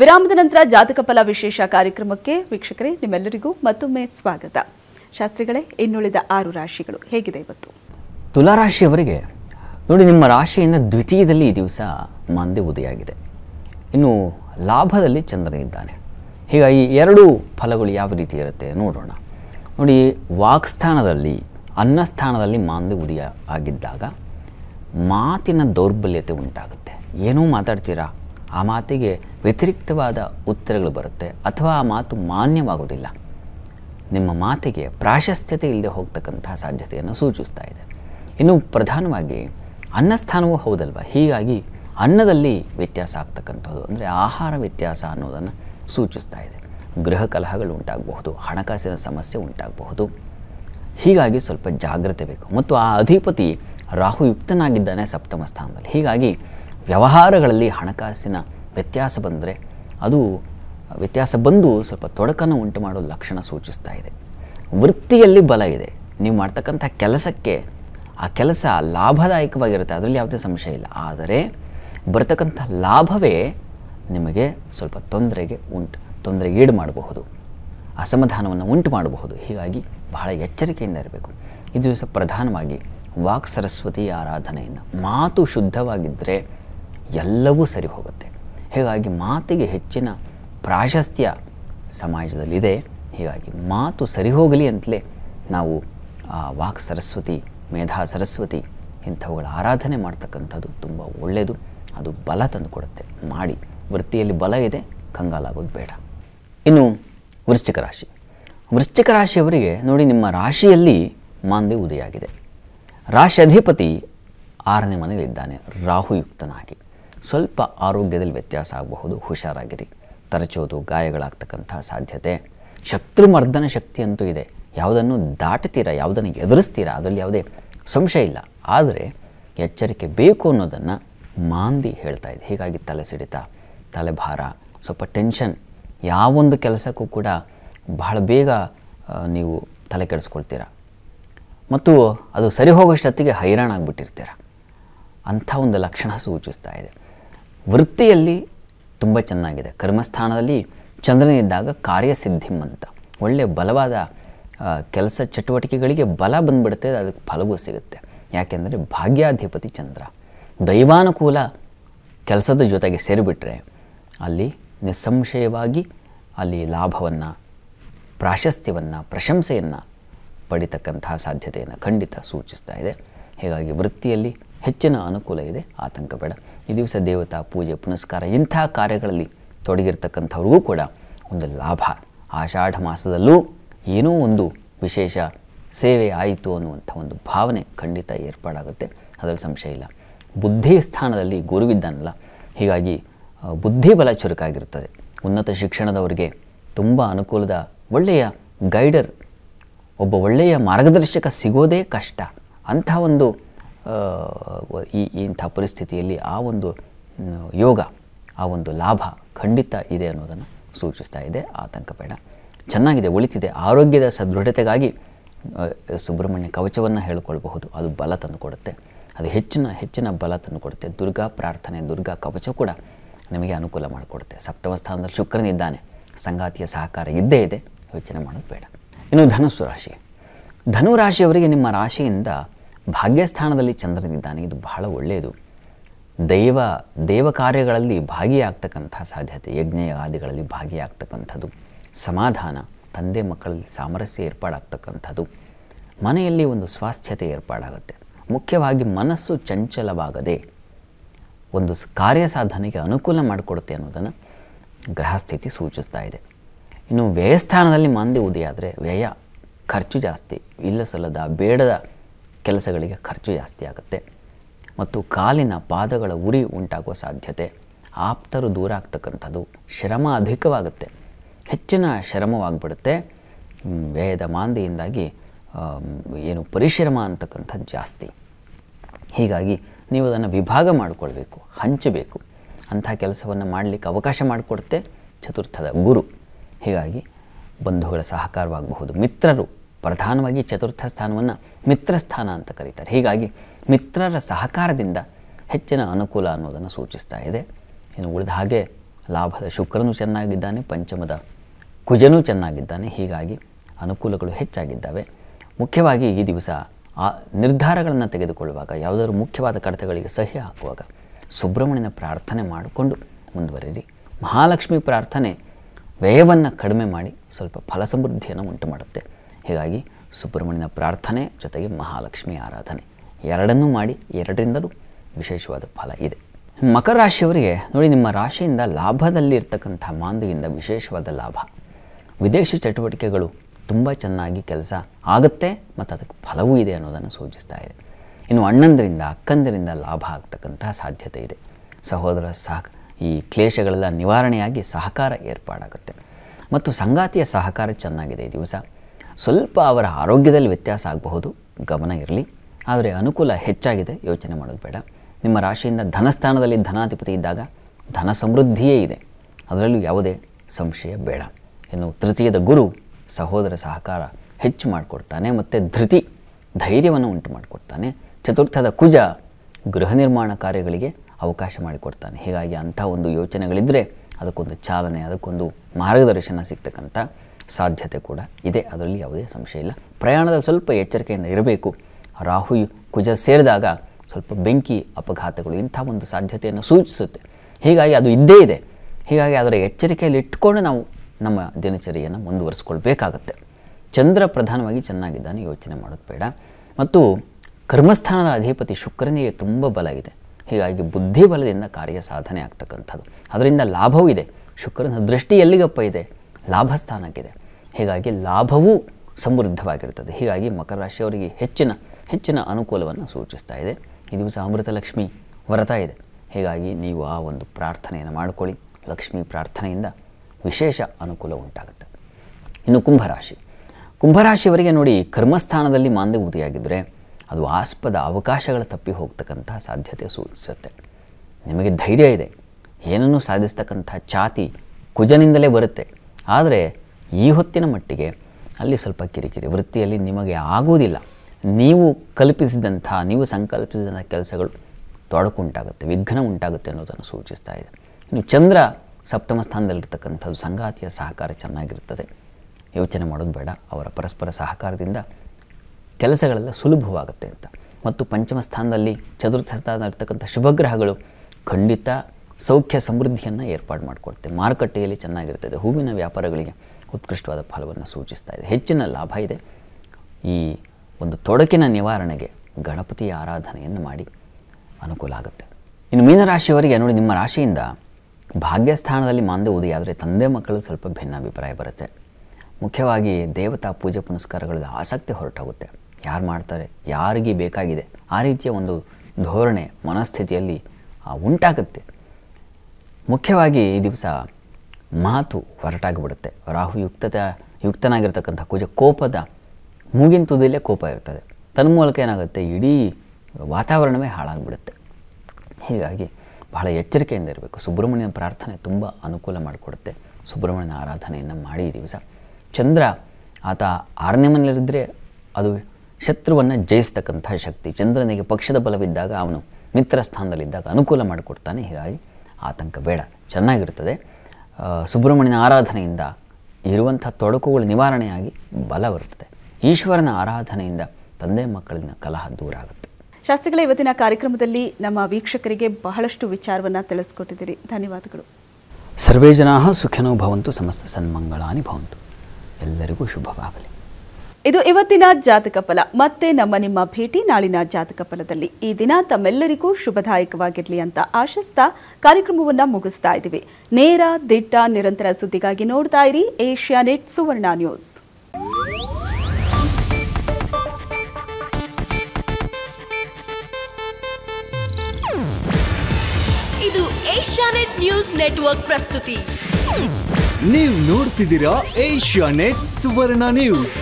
ವಿರಾಮದ ನಂತರ ಜಾತಕ ಫಲ ವಿಶೇಷ ಕಾರ್ಯಕ್ರಮಕ್ಕೆ ವೀಕ್ಷಕರೇ ನಿಮ್ಮೆಲ್ಲರಿಗೂ ಮತ್ತೊಮ್ಮೆ ಸ್ವಾಗತ ಶಾಸ್ತ್ರಿಗಳೇ ಇನ್ನುಳಿದ ಆರು ರಾಶಿಗಳು ಹೇಗಿದೆ ಇವತ್ತು ತುಲಾರಾಶಿಯವರಿಗೆ ನೋಡಿ ನಿಮ್ಮ ರಾಶಿಯಿಂದ ದ್ವಿತೀಯದಲ್ಲಿ ಈ ದಿವಸ ಮಂದೆ ಉದಯಾಗಿದೆ ಇನ್ನು ಲಾಭದಲ್ಲಿ ಚಂದ್ರನ ಇದ್ದಾನೆ ಹೀಗಾಗಿ ಎರಡು ಫಲಗಳು ಯಾವ ರೀತಿ ಇರುತ್ತೆ ನೋಡೋಣ ನೋಡಿ ವಾಕ್ಸ್ಥಾನದಲ್ಲಿ ಅನ್ನಸ್ಥಾನದಲ್ಲಿ ಮಾಂದೆ ಉದಯ ಆಗಿದ್ದಾಗ ಮಾತಿನ ದೌರ್ಬಲ್ಯತೆ ಉಂಟಾಗುತ್ತೆ ಏನೂ ಮಾತಾಡ್ತೀರಾ ಆ ಮಾತಿಗೆ ವ್ಯತಿರಿಕ್ತವಾದ ಉತ್ತರಗಳು ಬರುತ್ತೆ ಅಥವಾ ಆ ಮಾತು ಮಾನ್ಯವಾಗುವುದಿಲ್ಲ ನಿಮ್ಮ ಮಾತಿಗೆ ಪ್ರಾಶಸ್ತ್ಯತೆ ಇಲ್ಲದೆ ಹೋಗ್ತಕ್ಕಂತಹ ಸಾಧ್ಯತೆಯನ್ನು ಸೂಚಿಸ್ತಾ ಇದೆ ಇನ್ನು ಪ್ರಧಾನವಾಗಿ ಅನ್ನಸ್ಥಾನವೂ ಹೌದಲ್ವ ಹೀಗಾಗಿ ಅನ್ನದಲ್ಲಿ ವ್ಯತ್ಯಾಸ ಆಗ್ತಕ್ಕಂಥದ್ದು ಅಂದರೆ ಆಹಾರ ವ್ಯತ್ಯಾಸ ಅನ್ನೋದನ್ನು ಸೂಚಿಸ್ತಾ ಇದೆ ಗೃಹ ಕಲಹಗಳು ಉಂಟಾಗಬಹುದು ಹಣಕಾಸಿನ ಸಮಸ್ಯೆ ಉಂಟಾಗಬಹುದು ಹೀಗಾಗಿ ಸ್ವಲ್ಪ ಜಾಗ್ರತೆ ಬೇಕು ಮತ್ತು ಆ ಅಧಿಪತಿ ರಾಹುಯುಕ್ತನಾಗಿದ್ದಾನೆ ಸಪ್ತಮ ಸ್ಥಾನದಲ್ಲಿ ಹೀಗಾಗಿ ವ್ಯವಹಾರಗಳಲ್ಲಿ ಹಣಕಾಸಿನ ವ್ಯತ್ಯಾಸ ಬಂದರೆ ಅದು ವ್ಯತ್ಯಾಸ ಬಂದು ಸ್ವಲ್ಪ ತೊಡಕನ್ನು ಉಂಟು ಮಾಡೋ ಲಕ್ಷಣ ಸೂಚಿಸ್ತಾ ಇದೆ ವೃತ್ತಿಯಲ್ಲಿ ಬಲ ಇದೆ ನೀವು ಮಾಡ್ತಕ್ಕಂಥ ಕೆಲಸಕ್ಕೆ ಆ ಕೆಲಸ ಲಾಭದಾಯಕವಾಗಿರುತ್ತೆ ಅದರಲ್ಲಿ ಯಾವುದೇ ಸಂಶಯ ಇಲ್ಲ ಆದರೆ ಬರ್ತಕ್ಕಂಥ ಲಾಭವೇ ನಿಮಗೆ ಸ್ವಲ್ಪ ತೊಂದರೆಗೆ ಉಂಟು ತೊಂದರೆಗೀಡು ಈಡು ಮಾಡಬಹುದು ಅಸಮಾಧಾನವನ್ನು ಉಂಟು ಮಾಡಬಹುದು ಹೀಗಾಗಿ ಬಹಳ ಎಚ್ಚರಿಕೆಯಿಂದ ಇರಬೇಕು ಇದು ಸಹ ಪ್ರಧಾನವಾಗಿ ವಾಕ್ ಸರಸ್ವತಿ ಆರಾಧನೆಯನ್ನು ಮಾತು ಶುದ್ಧವಾಗಿದ್ದರೆ ಎಲ್ಲವೂ ಸರಿ ಹೋಗುತ್ತೆ ಹೀಗಾಗಿ ಮಾತಿಗೆ ಹೆಚ್ಚಿನ ಪ್ರಾಶಸ್ತ್ಯ ಸಮಾಜದಲ್ಲಿದೆ ಹೀಗಾಗಿ ಮಾತು ಸರಿ ಹೋಗಲಿ ಅಂತಲೇ ನಾವು ಆ ವಾಕ್ ಸರಸ್ವತಿ ಮೇಧಾ ಸರಸ್ವತಿ ಇಂಥವುಗಳ ಆರಾಧನೆ ಮಾಡ್ತಕ್ಕಂಥದ್ದು ತುಂಬ ಒಳ್ಳೆಯದು ಅದು ಬಲ ತಂದು ಕೊಡುತ್ತೆ ಮಾಡಿ ವೃತ್ತಿಯಲ್ಲಿ ಬಲ ಇದೆ ಕಂಗಾಲಾಗೋದು ಬೇಡ ಇನ್ನು ವೃಶ್ಚಿಕ ರಾಶಿ ವೃಶ್ಚಿಕ ರಾಶಿಯವರಿಗೆ ನೋಡಿ ನಿಮ್ಮ ರಾಶಿಯಲ್ಲಿ ಮಾಂದೆ ಉದಯ ಆಗಿದೆ ರಾಶಿ ಅಧಿಪತಿ ಆರನೇ ಮನೆಯಲ್ಲಿದ್ದಾನೆ ರಾಹುಯುಕ್ತನಾಗಿ ಸ್ವಲ್ಪ ಆರೋಗ್ಯದಲ್ಲಿ ವ್ಯತ್ಯಾಸ ಆಗಬಹುದು ಹುಷಾರಾಗಿರಿ ತರಚೋದು ಗಾಯಗಳಾಗ್ತಕ್ಕಂಥ ಸಾಧ್ಯತೆ ಮರ್ದನ ಶಕ್ತಿ ಅಂತೂ ಇದೆ ಯಾವುದನ್ನು ದಾಟುತ್ತೀರಾ ಯಾವುದನ್ನು ಎದುರಿಸ್ತೀರಾ ಅದರಲ್ಲಿ ಯಾವುದೇ ಸಂಶಯ ಇಲ್ಲ ಆದರೆ ಎಚ್ಚರಿಕೆ ಬೇಕು ಅನ್ನೋದನ್ನು ಮಾಂದಿ ಹೇಳ್ತಾ ಇದೆ ಹೀಗಾಗಿ ತಲೆ ಸಿಡಿತ ಭಾರ ಸ್ವಲ್ಪ ಟೆನ್ಷನ್ ಯಾವೊಂದು ಕೆಲಸಕ್ಕೂ ಕೂಡ ಬಹಳ ಬೇಗ ನೀವು ತಲೆ ಕೆಡಿಸ್ಕೊಳ್ತೀರ ಮತ್ತು ಅದು ಸರಿ ಹೋಗೋಷ್ಟೊತ್ತಿಗೆ ಹೈರಾಣಾಗ್ಬಿಟ್ಟಿರ್ತೀರ ಅಂಥ ಒಂದು ಲಕ್ಷಣ ಸೂಚಿಸ್ತಾ ಇದೆ ವೃತ್ತಿಯಲ್ಲಿ ತುಂಬ ಚೆನ್ನಾಗಿದೆ ಕರ್ಮಸ್ಥಾನದಲ್ಲಿ ಚಂದ್ರನಿದ್ದಾಗ ಕಾರ್ಯಸಿದ್ಧಿಮ್ ಅಂತ ಒಳ್ಳೆಯ ಬಲವಾದ ಕೆಲಸ ಚಟುವಟಿಕೆಗಳಿಗೆ ಬಲ ಬಂದ್ಬಿಡುತ್ತೆ ಅದಕ್ಕೆ ಫಲವೂ ಸಿಗುತ್ತೆ ಯಾಕೆಂದರೆ ಭಾಗ್ಯಾಧಿಪತಿ ಚಂದ್ರ ದೈವಾನುಕೂಲ ಕೆಲಸದ ಜೊತೆಗೆ ಸೇರಿಬಿಟ್ರೆ ಅಲ್ಲಿ ನಿಸ್ಸಂಶಯವಾಗಿ ಅಲ್ಲಿ ಲಾಭವನ್ನು ಪ್ರಾಶಸ್ತ್ಯವನ್ನು ಪ್ರಶಂಸೆಯನ್ನು ಪಡಿತಕ್ಕಂತಹ ಸಾಧ್ಯತೆಯನ್ನು ಖಂಡಿತ ಸೂಚಿಸ್ತಾ ಇದೆ ಹೀಗಾಗಿ ವೃತ್ತಿಯಲ್ಲಿ ಹೆಚ್ಚಿನ ಅನುಕೂಲ ಇದೆ ಆತಂಕ ಬೇಡ ಈ ದಿವಸ ದೇವತಾ ಪೂಜೆ ಪುನಸ್ಕಾರ ಇಂಥ ಕಾರ್ಯಗಳಲ್ಲಿ ತೊಡಗಿರ್ತಕ್ಕಂಥವ್ರಿಗೂ ಕೂಡ ಒಂದು ಲಾಭ ಆಷಾಢ ಮಾಸದಲ್ಲೂ ಏನೋ ಒಂದು ವಿಶೇಷ ಸೇವೆ ಆಯಿತು ಅನ್ನುವಂಥ ಒಂದು ಭಾವನೆ ಖಂಡಿತ ಏರ್ಪಾಡಾಗುತ್ತೆ ಅದರಲ್ಲಿ ಸಂಶಯ ಇಲ್ಲ ಬುದ್ಧಿ ಸ್ಥಾನದಲ್ಲಿ ಗುರುವಿದ್ದಾನಲ್ಲ ಹೀಗಾಗಿ ಬುದ್ಧಿಬಲ ಚುರುಕಾಗಿರುತ್ತದೆ ಉನ್ನತ ಶಿಕ್ಷಣದವರಿಗೆ ತುಂಬ ಅನುಕೂಲದ ಒಳ್ಳೆಯ ಗೈಡರ್ ಒಬ್ಬ ಒಳ್ಳೆಯ ಮಾರ್ಗದರ್ಶಕ ಸಿಗೋದೇ ಕಷ್ಟ ಅಂಥ ಒಂದು ಈ ಇಂಥ ಪರಿಸ್ಥಿತಿಯಲ್ಲಿ ಆ ಒಂದು ಯೋಗ ಆ ಒಂದು ಲಾಭ ಖಂಡಿತ ಇದೆ ಅನ್ನೋದನ್ನು ಸೂಚಿಸ್ತಾ ಇದೆ ಆತಂಕ ಬೇಡ ಚೆನ್ನಾಗಿದೆ ಉಳಿತಿದೆ ಆರೋಗ್ಯದ ಸದೃಢತೆಗಾಗಿ ಸುಬ್ರಹ್ಮಣ್ಯ ಕವಚವನ್ನು ಹೇಳಿಕೊಳ್ಬಹುದು ಅದು ಬಲ ತಂದು ಕೊಡುತ್ತೆ ಅದು ಹೆಚ್ಚಿನ ಹೆಚ್ಚಿನ ಬಲ ತಂದು ಕೊಡುತ್ತೆ ದುರ್ಗಾ ಪ್ರಾರ್ಥನೆ ದುರ್ಗಾ ಕವಚ ಕೂಡ ನಿಮಗೆ ಅನುಕೂಲ ಮಾಡಿಕೊಡುತ್ತೆ ಸಪ್ತಮ ಸ್ಥಾನದಲ್ಲಿ ಶುಕ್ರನಿದ್ದಾನೆ ಸಂಗಾತಿಯ ಸಹಕಾರ ಇದ್ದೇ ಇದೆ ಯೋಚನೆ ಮಾಡೋದು ಬೇಡ ಇನ್ನು ಧನುಸು ರಾಶಿ ಧನು ರಾಶಿಯವರಿಗೆ ನಿಮ್ಮ ರಾಶಿಯಿಂದ ಭಾಗ್ಯಸ್ಥಾನದಲ್ಲಿ ಚಂದ್ರನಿದ್ದಾನೆ ಇದು ಬಹಳ ಒಳ್ಳೆಯದು ದೈವ ದೇವ ಕಾರ್ಯಗಳಲ್ಲಿ ಭಾಗಿಯಾಗ್ತಕ್ಕಂಥ ಸಾಧ್ಯತೆ ಯಜ್ಞ ಆದಿಗಳಲ್ಲಿ ಭಾಗಿಯಾಗ್ತಕ್ಕಂಥದ್ದು ಸಮಾಧಾನ ತಂದೆ ಮಕ್ಕಳಲ್ಲಿ ಸಾಮರಸ್ಯ ಏರ್ಪಾಡಾಗ್ತಕ್ಕಂಥದ್ದು ಮನೆಯಲ್ಲಿ ಒಂದು ಸ್ವಾಸ್ಥ್ಯತೆ ಏರ್ಪಾಡಾಗುತ್ತೆ ಮುಖ್ಯವಾಗಿ ಮನಸ್ಸು ಚಂಚಲವಾಗದೆ ಒಂದು ಕಾರ್ಯ ಸಾಧನೆಗೆ ಅನುಕೂಲ ಮಾಡಿಕೊಡುತ್ತೆ ಅನ್ನೋದನ್ನು ಗ್ರಹಸ್ಥಿತಿ ಸೂಚಿಸ್ತಾ ಇದೆ ಇನ್ನು ವ್ಯಯಸ್ಥಾನದಲ್ಲಿ ಮಾಂದಿ ಉದಿಯಾದರೆ ವ್ಯಯ ಖರ್ಚು ಜಾಸ್ತಿ ಇಲ್ಲಸಲ್ಲದ ಬೇಡದ ಕೆಲಸಗಳಿಗೆ ಖರ್ಚು ಜಾಸ್ತಿ ಆಗುತ್ತೆ ಮತ್ತು ಕಾಲಿನ ಪಾದಗಳ ಉರಿ ಉಂಟಾಗುವ ಸಾಧ್ಯತೆ ಆಪ್ತರು ದೂರ ಆಗ್ತಕ್ಕಂಥದ್ದು ಶ್ರಮ ಅಧಿಕವಾಗುತ್ತೆ ಹೆಚ್ಚಿನ ಶ್ರಮವಾಗ್ಬಿಡುತ್ತೆ ವ್ಯಯದ ಮಾಂದಿಯಿಂದಾಗಿ ಏನು ಪರಿಶ್ರಮ ಅಂತಕ್ಕಂಥದ್ದು ಜಾಸ್ತಿ ಹೀಗಾಗಿ ನೀವು ಅದನ್ನು ವಿಭಾಗ ಮಾಡಿಕೊಳ್ಬೇಕು ಹಂಚಬೇಕು ಅಂಥ ಕೆಲಸವನ್ನು ಮಾಡಲಿಕ್ಕೆ ಅವಕಾಶ ಮಾಡಿಕೊಡುತ್ತೆ ಚತುರ್ಥದ ಗುರು ಹೀಗಾಗಿ ಬಂಧುಗಳ ಸಹಕಾರವಾಗಬಹುದು ಮಿತ್ರರು ಪ್ರಧಾನವಾಗಿ ಚತುರ್ಥ ಸ್ಥಾನವನ್ನು ಮಿತ್ರಸ್ಥಾನ ಅಂತ ಕರೀತಾರೆ ಹೀಗಾಗಿ ಮಿತ್ರರ ಸಹಕಾರದಿಂದ ಹೆಚ್ಚಿನ ಅನುಕೂಲ ಅನ್ನೋದನ್ನು ಸೂಚಿಸ್ತಾ ಇದೆ ಇನ್ನು ಉಳಿದ ಹಾಗೆ ಲಾಭದ ಶುಕ್ರನು ಚೆನ್ನಾಗಿದ್ದಾನೆ ಪಂಚಮದ ಕುಜನೂ ಚೆನ್ನಾಗಿದ್ದಾನೆ ಹೀಗಾಗಿ ಅನುಕೂಲಗಳು ಹೆಚ್ಚಾಗಿದ್ದಾವೆ ಮುಖ್ಯವಾಗಿ ಈ ದಿವಸ ಆ ನಿರ್ಧಾರಗಳನ್ನು ತೆಗೆದುಕೊಳ್ಳುವಾಗ ಯಾವುದಾದ್ರೂ ಮುಖ್ಯವಾದ ಕಡತಗಳಿಗೆ ಸಹಿ ಹಾಕುವಾಗ ಸುಬ್ರಹ್ಮಣ್ಯನ ಪ್ರಾರ್ಥನೆ ಮಾಡಿಕೊಂಡು ಮುಂದುವರಿರಿ ಮಹಾಲಕ್ಷ್ಮಿ ಪ್ರಾರ್ಥನೆ ವ್ಯಯವನ್ನು ಕಡಿಮೆ ಮಾಡಿ ಸ್ವಲ್ಪ ಫಲಸಮೃದ್ಧಿಯನ್ನು ಉಂಟು ಮಾಡುತ್ತೆ ಹೀಗಾಗಿ ಸುಬ್ರಹ್ಮಣ್ಯನ ಪ್ರಾರ್ಥನೆ ಜೊತೆಗೆ ಮಹಾಲಕ್ಷ್ಮಿ ಆರಾಧನೆ ಎರಡನ್ನೂ ಮಾಡಿ ಎರಡರಿಂದಲೂ ವಿಶೇಷವಾದ ಫಲ ಇದೆ ಮಕರ ರಾಶಿಯವರಿಗೆ ನೋಡಿ ನಿಮ್ಮ ರಾಶಿಯಿಂದ ಲಾಭದಲ್ಲಿ ಇರ್ತಕ್ಕಂಥ ಮಾಂದಿಯಿಂದ ವಿಶೇಷವಾದ ಲಾಭ ವಿದೇಶಿ ಚಟುವಟಿಕೆಗಳು ತುಂಬ ಚೆನ್ನಾಗಿ ಕೆಲಸ ಆಗುತ್ತೆ ಮತ್ತು ಅದಕ್ಕೆ ಫಲವೂ ಇದೆ ಅನ್ನೋದನ್ನು ಸೂಚಿಸ್ತಾ ಇದೆ ಇನ್ನು ಅಣ್ಣಂದರಿಂದ ಅಕ್ಕಂದರಿಂದ ಲಾಭ ಆಗ್ತಕ್ಕಂತಹ ಸಾಧ್ಯತೆ ಇದೆ ಸಹೋದರ ಸಹ ಈ ಕ್ಲೇಶಗಳೆಲ್ಲ ನಿವಾರಣೆಯಾಗಿ ಸಹಕಾರ ಏರ್ಪಾಡಾಗುತ್ತೆ ಮತ್ತು ಸಂಗಾತಿಯ ಸಹಕಾರ ಚೆನ್ನಾಗಿದೆ ಈ ದಿವಸ ಸ್ವಲ್ಪ ಅವರ ಆರೋಗ್ಯದಲ್ಲಿ ವ್ಯತ್ಯಾಸ ಆಗಬಹುದು ಗಮನ ಇರಲಿ ಆದರೆ ಅನುಕೂಲ ಹೆಚ್ಚಾಗಿದೆ ಯೋಚನೆ ಮಾಡೋದು ಬೇಡ ನಿಮ್ಮ ರಾಶಿಯಿಂದ ಧನಸ್ಥಾನದಲ್ಲಿ ಧನಾಧಿಪತಿ ಇದ್ದಾಗ ಧನ ಸಮೃದ್ಧಿಯೇ ಇದೆ ಅದರಲ್ಲೂ ಯಾವುದೇ ಸಂಶಯ ಬೇಡ ಇನ್ನು ತೃತೀಯದ ಗುರು ಸಹೋದರ ಸಹಕಾರ ಹೆಚ್ಚು ಮಾಡಿಕೊಡ್ತಾನೆ ಮತ್ತು ಧೃತಿ ಧೈರ್ಯವನ್ನು ಉಂಟು ಮಾಡಿಕೊಡ್ತಾನೆ ಚತುರ್ಥದ ಕುಜ ಗೃಹ ನಿರ್ಮಾಣ ಕಾರ್ಯಗಳಿಗೆ ಅವಕಾಶ ಮಾಡಿಕೊಡ್ತಾನೆ ಹೀಗಾಗಿ ಅಂಥ ಒಂದು ಯೋಚನೆಗಳಿದ್ದರೆ ಅದಕ್ಕೊಂದು ಚಾಲನೆ ಅದಕ್ಕೊಂದು ಮಾರ್ಗದರ್ಶನ ಸಿಗ್ತಕ್ಕಂಥ ಸಾಧ್ಯತೆ ಕೂಡ ಇದೆ ಅದರಲ್ಲಿ ಯಾವುದೇ ಸಂಶಯ ಇಲ್ಲ ಪ್ರಯಾಣದಲ್ಲಿ ಸ್ವಲ್ಪ ಎಚ್ಚರಿಕೆಯಿಂದ ಇರಬೇಕು ರಾಹು ಕುಜ ಸೇರಿದಾಗ ಸ್ವಲ್ಪ ಬೆಂಕಿ ಅಪಘಾತಗಳು ಇಂಥ ಒಂದು ಸಾಧ್ಯತೆಯನ್ನು ಸೂಚಿಸುತ್ತೆ ಹೀಗಾಗಿ ಅದು ಇದ್ದೇ ಇದೆ ಹೀಗಾಗಿ ಅದರ ಎಚ್ಚರಿಕೆಯಲ್ಲಿ ಇಟ್ಕೊಂಡು ನಾವು ನಮ್ಮ ದಿನಚರಿಯನ್ನು ಮುಂದುವರಿಸ್ಕೊಳ್ಬೇಕಾಗತ್ತೆ ಚಂದ್ರ ಪ್ರಧಾನವಾಗಿ ಚೆನ್ನಾಗಿದ್ದಾನೆ ಯೋಚನೆ ಮಾಡೋದು ಬೇಡ ಮತ್ತು ಕರ್ಮಸ್ಥಾನದ ಅಧಿಪತಿ ಶುಕ್ರನಿಗೆ ತುಂಬ ಬಲ ಇದೆ ಹೀಗಾಗಿ ಬಲದಿಂದ ಕಾರ್ಯ ಸಾಧನೆ ಆಗ್ತಕ್ಕಂಥದ್ದು ಅದರಿಂದ ಲಾಭವೂ ಇದೆ ಶುಕ್ರನ ದೃಷ್ಟಿ ಎಲ್ಲಿಗಪ್ಪ ಇದೆ ಲಾಭಸ್ಥಾನಕ್ಕಿದೆ ಹೀಗಾಗಿ ಲಾಭವೂ ಸಮೃದ್ಧವಾಗಿರುತ್ತದೆ ಹೀಗಾಗಿ ಮಕರ ರಾಶಿಯವರಿಗೆ ಹೆಚ್ಚಿನ ಹೆಚ್ಚಿನ ಅನುಕೂಲವನ್ನು ಸೂಚಿಸ್ತಾ ಇದೆ ಈ ದಿವಸ ಅಮೃತ ಲಕ್ಷ್ಮಿ ವ್ರತ ಇದೆ ಹೀಗಾಗಿ ನೀವು ಆ ಒಂದು ಪ್ರಾರ್ಥನೆಯನ್ನು ಮಾಡಿಕೊಳ್ಳಿ ಲಕ್ಷ್ಮಿ ಪ್ರಾರ್ಥನೆಯಿಂದ ವಿಶೇಷ ಅನುಕೂಲ ಉಂಟಾಗುತ್ತೆ ಇನ್ನು ಕುಂಭರಾಶಿ ಕುಂಭರಾಶಿಯವರಿಗೆ ನೋಡಿ ಕರ್ಮಸ್ಥಾನದಲ್ಲಿ ಮಾಂದಗುದಿಯಾಗಿದ್ದರೆ ಅದು ಆಸ್ಪದ ಅವಕಾಶಗಳ ತಪ್ಪಿ ಹೋಗ್ತಕ್ಕಂತಹ ಸಾಧ್ಯತೆ ಸೂಚಿಸುತ್ತೆ ನಿಮಗೆ ಧೈರ್ಯ ಇದೆ ಏನನ್ನು ಸಾಧಿಸ್ತಕ್ಕಂಥ ಛಾತಿ ಕುಜನಿಂದಲೇ ಬರುತ್ತೆ ಆದರೆ ಈ ಹೊತ್ತಿನ ಮಟ್ಟಿಗೆ ಅಲ್ಲಿ ಸ್ವಲ್ಪ ಕಿರಿಕಿರಿ ವೃತ್ತಿಯಲ್ಲಿ ನಿಮಗೆ ಆಗುವುದಿಲ್ಲ ನೀವು ಕಲ್ಪಿಸಿದಂಥ ನೀವು ಸಂಕಲ್ಪಿಸಿದಂಥ ಕೆಲಸಗಳು ತೊಡಕು ಉಂಟಾಗುತ್ತೆ ವಿಘ್ನ ಉಂಟಾಗುತ್ತೆ ಅನ್ನೋದನ್ನು ಸೂಚಿಸ್ತಾ ಇದೆ ಇನ್ನು ಚಂದ್ರ ಸಪ್ತಮ ಸ್ಥಾನದಲ್ಲಿರ್ತಕ್ಕಂಥದ್ದು ಸಂಗಾತಿಯ ಸಹಕಾರ ಚೆನ್ನಾಗಿರ್ತದೆ ಯೋಚನೆ ಮಾಡೋದು ಬೇಡ ಅವರ ಪರಸ್ಪರ ಸಹಕಾರದಿಂದ ಕೆಲಸಗಳೆಲ್ಲ ಸುಲಭವಾಗುತ್ತೆ ಅಂತ ಮತ್ತು ಪಂಚಮ ಸ್ಥಾನದಲ್ಲಿ ಚತುರ್ಥ ಸ್ಥಾನದಲ್ಲಿರ್ತಕ್ಕಂಥ ಶುಭಗ್ರಹಗಳು ಖಂಡಿತ ಸೌಖ್ಯ ಸಮೃದ್ಧಿಯನ್ನು ಏರ್ಪಾಡು ಮಾಡಿಕೊಡ್ತೇವೆ ಮಾರುಕಟ್ಟೆಯಲ್ಲಿ ಚೆನ್ನಾಗಿರ್ತದೆ ಹೂವಿನ ವ್ಯಾಪಾರಗಳಿಗೆ ಉತ್ಕೃಷ್ಟವಾದ ಫಲವನ್ನು ಸೂಚಿಸ್ತಾ ಇದೆ ಹೆಚ್ಚಿನ ಲಾಭ ಇದೆ ಈ ಒಂದು ತೊಡಕಿನ ನಿವಾರಣೆಗೆ ಗಣಪತಿಯ ಆರಾಧನೆಯನ್ನು ಮಾಡಿ ಅನುಕೂಲ ಆಗುತ್ತೆ ಇನ್ನು ಮೀನರಾಶಿಯವರಿಗೆ ನೋಡಿ ನಿಮ್ಮ ರಾಶಿಯಿಂದ ಭಾಗ್ಯಸ್ಥಾನದಲ್ಲಿ ಮಾಂದೆ ಆದರೆ ತಂದೆ ಮಕ್ಕಳಲ್ಲಿ ಸ್ವಲ್ಪ ಭಿನ್ನಾಭಿಪ್ರಾಯ ಬರುತ್ತೆ ಮುಖ್ಯವಾಗಿ ದೇವತಾ ಪೂಜೆ ಪುನಸ್ಕಾರಗಳಲ್ಲಿ ಆಸಕ್ತಿ ಹೊರಟೋಗುತ್ತೆ ಯಾರು ಮಾಡ್ತಾರೆ ಯಾರಿಗೆ ಬೇಕಾಗಿದೆ ಆ ರೀತಿಯ ಒಂದು ಧೋರಣೆ ಮನಸ್ಥಿತಿಯಲ್ಲಿ ಉಂಟಾಗುತ್ತೆ ಮುಖ್ಯವಾಗಿ ಈ ದಿವಸ ಮಾತು ಹೊರಟಾಗಿಬಿಡುತ್ತೆ ರಾಹು ಯುಕ್ತತೆ ಯುಕ್ತನಾಗಿರ್ತಕ್ಕಂಥ ಕುಜ ಕೋಪದ ಮೂಗಿನ ತುದಿಯಲ್ಲೇ ಕೋಪ ಇರ್ತದೆ ತನ್ಮೂಲಕ ಏನಾಗುತ್ತೆ ಇಡೀ ವಾತಾವರಣವೇ ಹಾಳಾಗಿಬಿಡುತ್ತೆ ಹೀಗಾಗಿ ಬಹಳ ಎಚ್ಚರಿಕೆಯಿಂದ ಇರಬೇಕು ಸುಬ್ರಹ್ಮಣ್ಯನ ಪ್ರಾರ್ಥನೆ ತುಂಬ ಅನುಕೂಲ ಮಾಡಿಕೊಡುತ್ತೆ ಸುಬ್ರಹ್ಮಣ್ಯನ ಆರಾಧನೆಯನ್ನು ಮಾಡಿ ದಿವಸ ಚಂದ್ರ ಆತ ಆರನೇ ಮನೆಯಲ್ಲಿದ್ದರೆ ಅದು ಶತ್ರುವನ್ನು ಜಯಿಸ್ತಕ್ಕಂಥ ಶಕ್ತಿ ಚಂದ್ರನಿಗೆ ಪಕ್ಷದ ಬಲವಿದ್ದಾಗ ಅವನು ಮಿತ್ರ ಸ್ಥಾನದಲ್ಲಿದ್ದಾಗ ಅನುಕೂಲ ಮಾಡಿಕೊಡ್ತಾನೆ ಹೀಗಾಗಿ ಆತಂಕ ಬೇಡ ಚೆನ್ನಾಗಿರ್ತದೆ ಸುಬ್ರಹ್ಮಣ್ಯನ ಆರಾಧನೆಯಿಂದ ಇರುವಂಥ ತೊಡಕುಗಳು ನಿವಾರಣೆಯಾಗಿ ಬಲ ಬರುತ್ತದೆ ಈಶ್ವರನ ಆರಾಧನೆಯಿಂದ ತಂದೆ ಮಕ್ಕಳಿನ ಕಲಹ ದೂರ ಆಗುತ್ತೆ ಶಾಸ್ತ್ರಿಗಳ ಇವತ್ತಿನ ಕಾರ್ಯಕ್ರಮದಲ್ಲಿ ನಮ್ಮ ವೀಕ್ಷಕರಿಗೆ ಬಹಳಷ್ಟು ವಿಚಾರವನ್ನು ತಿಳಿಸ್ಕೊಟ್ಟಿದ್ದೀರಿ ಧನ್ಯವಾದಗಳು ಸರ್ವೇ ಜನಾ ಸುಖಿನೋ ಭವಂತು ಸಮಸ್ತ ಸನ್ಮಂಗಳಾನಿ ಭವಂತು ಎಲ್ಲರಿಗೂ ಶುಭವಾಗಲಿ ಇದು ಇವತ್ತಿನ ಜಾತಕ ಫಲ ಮತ್ತೆ ನಮ್ಮ ನಿಮ್ಮ ಭೇಟಿ ನಾಳಿನ ಜಾತಕ ಫಲದಲ್ಲಿ ಈ ದಿನ ತಮ್ಮೆಲ್ಲರಿಗೂ ಶುಭದಾಯಕವಾಗಿರಲಿ ಅಂತ ಆಶಿಸ್ತಾ ಕಾರ್ಯಕ್ರಮವನ್ನು ಮುಗಿಸ್ತಾ ಇದ್ದೀವಿ ನೇರ ದಿಟ್ಟ ನಿರಂತರ ಸುದ್ದಿಗಾಗಿ ನೋಡ್ತಾ ಇರಿ ಏಷ್ಯಾ ನೆಟ್ ಸುವರ್ಣ ನ್ಯೂಸ್ ಇದು ಏಷ್ಯಾನೆಟ್ ನ್ಯೂಸ್ ನೆಟ್ವರ್ಕ್ ಪ್ರಸ್ತುತಿ ನೀವು ನೋಡ್ತಿದ್ದೀರಾ ಏಷ್ಯಾನೆಟ್ ಸುವರ್ಣ ನ್ಯೂಸ್